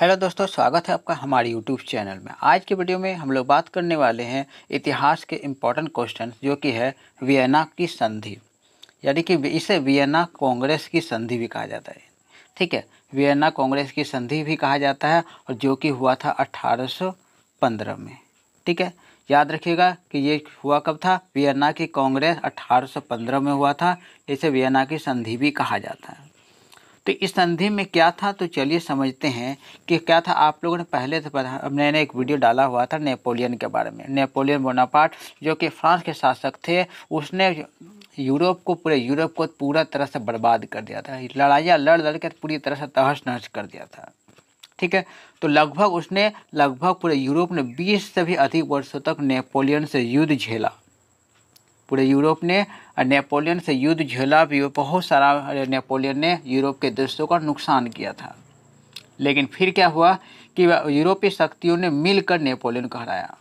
hello दोस्तों स्वागत है आपका हमारे यूट्यूब चैनल में आज की वीडियो में हम लोग बात करने वाले हैं इतिहास के इम्पोर्टेंट क्वेश्चन जो कि है वियना की संधि यानी कि इसे वियना कांग्रेस की संधि भी कहा जाता है ठीक है वियना कांग्रेस की संधि भी कहा जाता है और जो कि हुआ था 1815 में ठीक है याद रखिएगा कि ये हुआ कब था वियना की कांग्रेस 1815 में हुआ था इसे वियना की संधि भी कहा जाता है तो इस संधि में क्या था तो चलिए समझते हैं कि क्या था आप लोगों ने पहले तो मैंने एक वीडियो डाला हुआ था नेपोलियन के बारे में नेपोलियन बोनापार्ट जो कि फ्रांस के शासक थे उसने यूरोप को पूरे यूरोप को पूरा तरह से बर्बाद कर दिया था लड़ाइयाँ लड़ लड़ कर पूरी तरह से तहस नहस कर दिया था ठीक है तो लगभग उसने लगभग पूरे यूरोप ने 20 से भी अधिक वर्षों तक नेपोलियन से युद्ध झेला पूरे यूरोप ने नेपोलियन से युद्ध झेला भी बहुत सारा नेपोलियन ने यूरोप के देशों का नुकसान किया था लेकिन फिर क्या हुआ कि यूरोपीय शक्तियों ने मिलकर नेपोलियन को हराया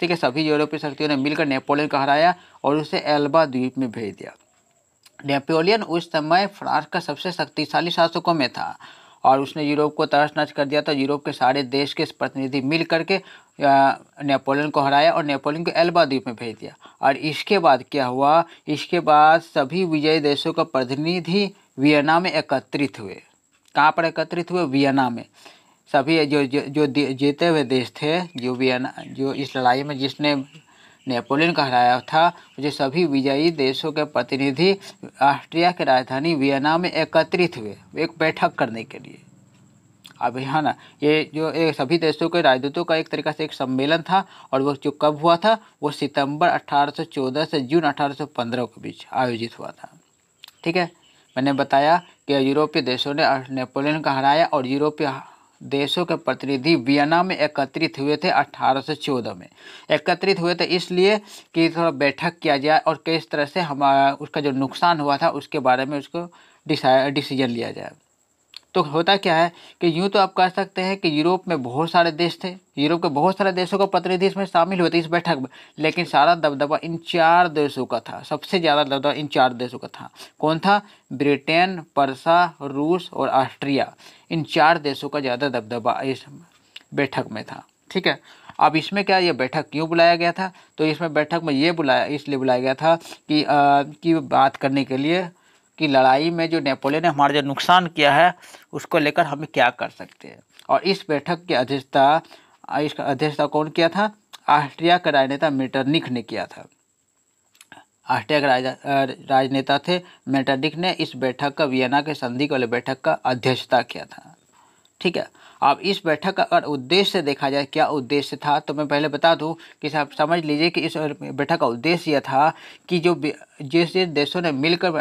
ठीक है सभी यूरोपीय शक्तियों ने मिलकर नेपोलियन को हराया और उसे एल्बा द्वीप में भेज दिया नेपोलियन उस समय फ्रांस का सबसे शक्तिशाली शासकों में था और उसने यूरोप को तरस नहस कर दिया तो यूरोप के सारे देश के प्रतिनिधि मिल करके नेपोलियन को हराया और नेपोलियन को एल्बा द्वीप में भेज दिया और इसके बाद क्या हुआ इसके बाद सभी विजय देशों का प्रतिनिधि वियना में एकत्रित हुए कहाँ पर एकत्रित हुए वियना में सभी जो जो, जो जीते हुए देश थे जो वियना जो इस लड़ाई में जिसने नेपोलियन हराया था जो सभी विजयी देशों के प्रतिनिधि ऑस्ट्रिया की राजधानी वियना में एकत्रित हुए एक बैठक करने के लिए अब यहाँ ना ये जो ये सभी देशों के राजदूतों का एक तरीका से एक सम्मेलन था और वो जो कब हुआ था वो सितंबर 1814 से जून 1815 के बीच आयोजित हुआ था ठीक है मैंने बताया कि यूरोपीय देशों ने नेपोलियन को हराया और यूरोपीय देशों के प्रतिनिधि वियना में एकत्रित हुए थे 1814 में एकत्रित हुए थे इसलिए कि थोड़ा बैठक किया जाए और किस तरह से हमारा उसका जो नुकसान हुआ था उसके बारे में उसको डिसीजन लिया जाए तो होता क्या है कि यूँ तो आप कह सकते हैं कि यूरोप में बहुत सारे देश थे यूरोप के बहुत सारे देशों का प्रतिनिधि इसमें शामिल हुए थे इस बैठक में लेकिन सारा दबदबा इन चार देशों का था सबसे ज़्यादा दबदबा इन चार देशों का था कौन था ब्रिटेन परसा रूस और ऑस्ट्रिया इन चार देशों का ज़्यादा दबदबा इस बैठक में था ठीक है अब इसमें क्या ये बैठक क्यों बुलाया गया था तो इसमें बैठक में ये बुलाया इसलिए बुलाया गया था कि आ, कि बात करने के लिए की लड़ाई में जो नेपोलियन ने हमारा जो नुकसान किया है उसको लेकर हम क्या कर सकते हैं और इस बैठक की अध्यक्षता इसका अध्यक्षता कौन किया था ऑस्ट्रिया का राजनेता मेटरनिक ने किया था ऑस्ट्रिया के राजनेता थे मेटरनिक ने इस बैठक का वियना के संधि वाले बैठक का अध्यक्षता किया था ठीक है अब इस बैठक का अगर उद्देश्य देखा जाए क्या उद्देश्य था तो मैं पहले बता दूं कि आप समझ लीजिए कि इस बैठक का उद्देश्य यह था कि जो जिस जिस देशों ने मिलकर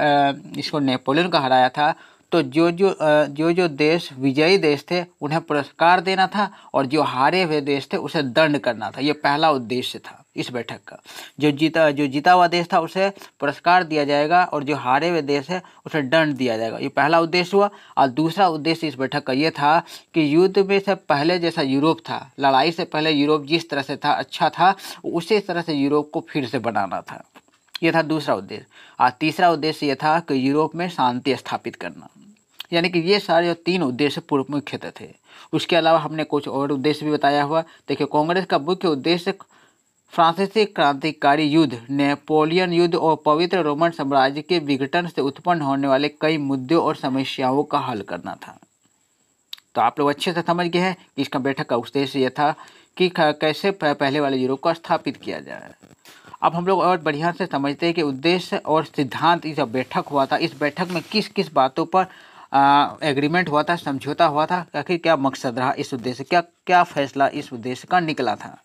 इसको नेपोलियन को हराया था तो जो जो जो जो देश विजयी देश थे उन्हें पुरस्कार देना था और जो हारे हुए देश थे उसे दंड करना था ये पहला उद्देश्य था इस बैठक का जो जीता जो जीता हुआ देश था उसे पुरस्कार दिया जाएगा और जो हारे हुए देश है उसे दंड दिया जाएगा ये पहला उद्देश्य हुआ और दूसरा उद्देश्य इस बैठक का ये था कि युद्ध में से पहले जैसा यूरोप था लड़ाई से पहले यूरोप जिस तरह से था अच्छा था उसी तरह से यूरोप को फिर से बनाना था ये था दूसरा उद्देश्य और तीसरा उद्देश्य ये था कि यूरोप में शांति स्थापित करना यानी कि ये सारे जो तीन उद्देश्य पूर्व मुख्यतः थे उसके अलावा हमने कुछ और उद्देश्य भी बताया हुआ देखिए कांग्रेस का मुख्य उद्देश्य फ्रांसीसी क्रांतिकारी युद्ध नेपोलियन युद्ध और पवित्र रोमन साम्राज्य के विघटन से उत्पन्न होने वाले कई मुद्दों और समस्याओं का हल करना था तो आप लोग अच्छे से समझ गए हैं कि इसका बैठक का उद्देश्य यह था कि कैसे पहले वाले यूरोप को स्थापित किया जाए अब हम लोग और बढ़िया से समझते हैं कि उद्देश्य और सिद्धांत जब बैठक हुआ था इस बैठक में किस किस बातों पर एग्रीमेंट हुआ था समझौता हुआ था आखिर क्या मकसद रहा इस उद्देश्य क्या क्या फैसला इस उद्देश्य का निकला था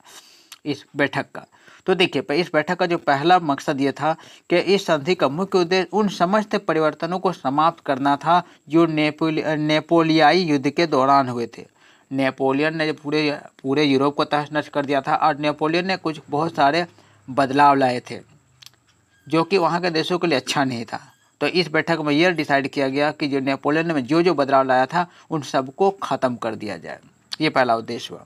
इस बैठक का तो देखिए इस बैठक का जो पहला मकसद ये था कि इस संधि का मुख्य उद्देश्य उन समस्त परिवर्तनों को समाप्त करना था जो नेपोलियाई युद्ध के दौरान हुए थे नेपोलियन ने पूरे पूरे यूरोप को तहस नष्ट कर दिया था और नेपोलियन ने कुछ बहुत सारे बदलाव लाए थे जो कि वहाँ के देशों के लिए अच्छा नहीं था तो इस बैठक में यह डिसाइड किया गया कि जो नेपोलियन ने जो जो बदलाव लाया था उन सबको ख़त्म कर दिया जाए ये पहला उद्देश्य हुआ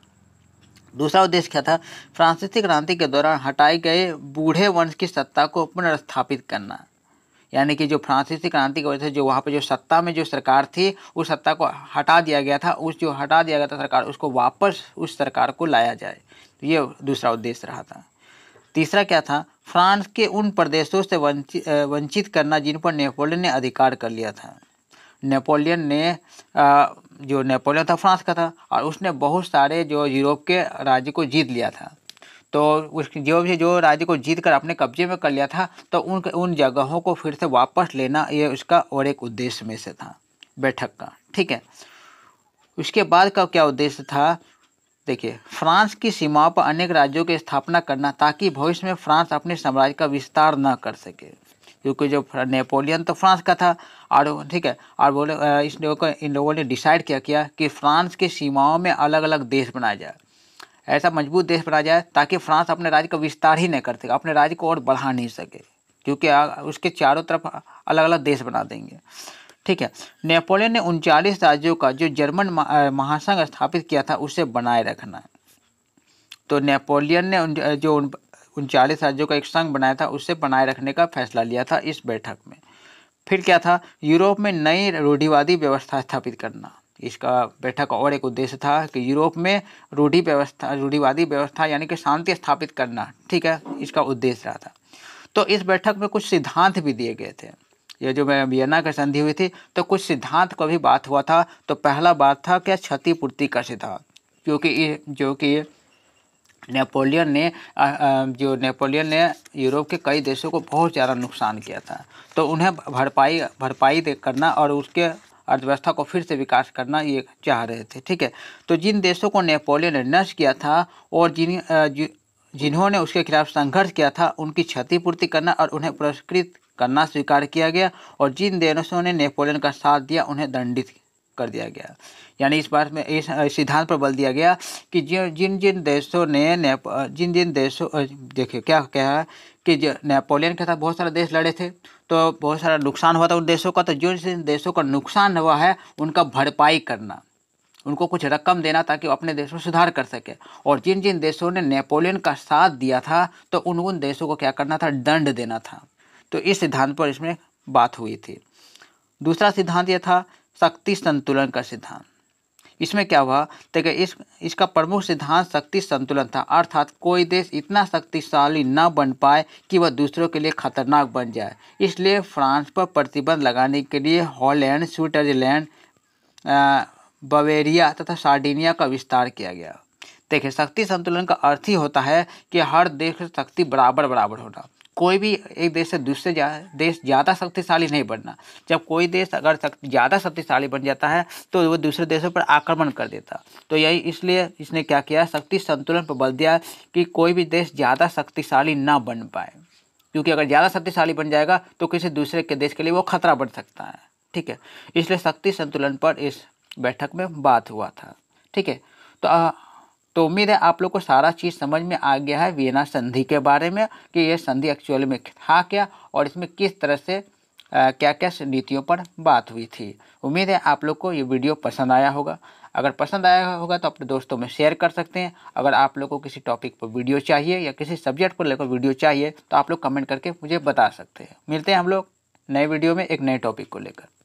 दूसरा उद्देश्य क्या था फ्रांसीसी क्रांति के दौरान हटाए गए बूढ़े वंश की सत्ता को पुनर्स्थापित करना यानी कि जो फ्रांसीसी क्रांति की वजह से जो वहाँ पर जो सत्ता में जो सरकार थी उस सत्ता को हटा दिया गया था उस जो हटा दिया गया था सरकार उसको वापस उस सरकार को लाया जाए तो ये दूसरा उद्देश्य रहा था तीसरा क्या था फ्रांस के उन प्रदेशों से वंचित वंचित करना जिन पर नेपोलियन ने अधिकार कर लिया था नेपोलियन ने आ, जो नेपोलियन था फ्रांस का था और उसने बहुत सारे जो यूरोप के राज्य को जीत लिया था तो उस जो भी जो राज्य को जीत कर अपने कब्जे में कर लिया था तो उन उन जगहों को फिर से वापस लेना ये उसका और एक उद्देश्य में से था बैठक का ठीक है उसके बाद का क्या उद्देश्य था देखिए फ्रांस की सीमाओं पर अनेक राज्यों की स्थापना करना ताकि भविष्य में फ्रांस अपने साम्राज्य का विस्तार न कर सके क्योंकि जो नेपोलियन तो फ्रांस का था और ठीक है और बोले इस लोगों को इन लोगों ने डिसाइड किया किया कि फ्रांस की सीमाओं में अलग अलग देश बनाया जाए ऐसा मजबूत देश बनाया जाए ताकि फ्रांस अपने राज्य का विस्तार ही नहीं कर सके अपने राज्य को और बढ़ा नहीं सके क्योंकि उसके चारों तरफ अलग अलग देश बना देंगे ठीक है नेपोलियन ने उनचालीस राज्यों का जो जर्मन महासंघ स्थापित किया था उसे बनाए रखना है तो नेपोलियन ने जो उनचालीस राज्यों का एक संघ बनाया था उससे बनाए रखने का फैसला लिया था इस बैठक में फिर क्या था यूरोप में नई रूढ़िवादी व्यवस्था स्थापित करना इसका बैठक और एक उद्देश्य था कि यूरोप में रूढ़ी व्यवस्था रूढ़िवादी व्यवस्था यानी कि शांति स्थापित करना ठीक है इसका उद्देश्य रहा था तो इस बैठक में कुछ सिद्धांत भी दिए गए थे ये जो मैं वियना की संधि हुई थी तो कुछ सिद्धांत का भी बात हुआ था तो पहला बात था क्या क्षतिपूर्ति का सिद्धांत क्योंकि जो कि नेपोलियन ने जो नेपोलियन ने यूरोप के कई देशों को बहुत ज़्यादा नुकसान किया था तो उन्हें भरपाई भरपाई करना और उसके अर्थव्यवस्था को फिर से विकास करना ये चाह रहे थे ठीक है तो जिन देशों को नेपोलियन ने नष्ट किया था और जिन जिन्होंने उसके खिलाफ संघर्ष किया था उनकी क्षतिपूर्ति करना और उन्हें पुरस्कृत करना स्वीकार किया गया और जिन देशों ने नेपोलियन का साथ दिया उन्हें दंडित कर दिया गया यानी इस बात में इस सिद्धांत पर बल दिया गया कि जिन जिन देशों ने जिन जिन देशों देखिए क्या क्या है कि नेपोलियन के साथ बहुत सारे देश लड़े थे तो बहुत सारा नुकसान हुआ था उन देशों का तो जिन जिन देशों का नुकसान हुआ है उनका भरपाई करना उनको कुछ रकम देना ताकि वो अपने देश में सुधार कर सके और जिन जिन देशों ने नेपोलियन का साथ दिया था तो उन उन देशों को क्या करना था दंड देना था तो इस सिद्धांत पर इसमें बात हुई थी दूसरा सिद्धांत यह था शक्ति संतुलन का सिद्धांत इसमें क्या हुआ देखिए इस इसका प्रमुख सिद्धांत शक्ति संतुलन था अर्थात कोई देश इतना शक्तिशाली न बन पाए कि वह दूसरों के लिए खतरनाक बन जाए इसलिए फ्रांस पर प्रतिबंध लगाने के लिए हॉलैंड स्विट्जरलैंड बवेरिया तथा सार्डिनिया का विस्तार किया गया देखिए शक्ति संतुलन का अर्थ ही होता है कि हर देश शक्ति बराबर बराबर होना कोई भी एक देश से दूसरे जा, देश ज़्यादा शक्तिशाली नहीं बनना जब कोई देश अगर शक्ति ज़्यादा शक्तिशाली बन जाता है तो वो दूसरे देशों पर आक्रमण कर देता तो यही इसलिए इसने क्या किया शक्ति संतुलन पर बल दिया कि कोई भी देश ज़्यादा शक्तिशाली ना बन पाए क्योंकि अगर ज़्यादा शक्तिशाली बन जाएगा तो किसी दूसरे के देश के लिए वो खतरा बन सकता है ठीक है इसलिए शक्ति संतुलन पर इस बैठक में बात हुआ था ठीक है तो तो उम्मीद है आप लोग को सारा चीज़ समझ में आ गया है वियना संधि के बारे में कि यह संधि एक्चुअल में था क्या और इसमें किस तरह से आ, क्या क्या नीतियों पर बात हुई थी उम्मीद है आप लोग को ये वीडियो पसंद आया होगा अगर पसंद आया होगा तो अपने दोस्तों में शेयर कर सकते हैं अगर आप लोग को किसी टॉपिक पर वीडियो चाहिए या किसी सब्जेक्ट पर लेकर वीडियो चाहिए तो आप लोग कमेंट करके मुझे बता सकते हैं मिलते हैं हम लोग नए वीडियो में एक नए टॉपिक को लेकर